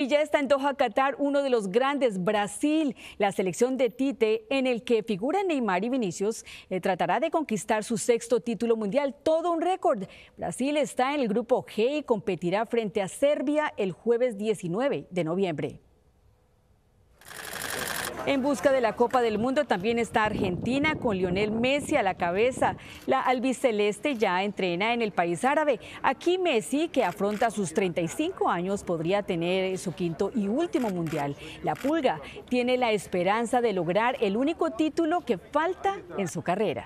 Y ya está en Doha, Qatar, uno de los grandes, Brasil. La selección de Tite, en el que figuran Neymar y Vinicius, eh, tratará de conquistar su sexto título mundial, todo un récord. Brasil está en el grupo G y competirá frente a Serbia el jueves 19 de noviembre. En busca de la Copa del Mundo también está Argentina con Lionel Messi a la cabeza. La albiceleste ya entrena en el país árabe. Aquí Messi, que afronta sus 35 años, podría tener su quinto y último mundial. La Pulga tiene la esperanza de lograr el único título que falta en su carrera.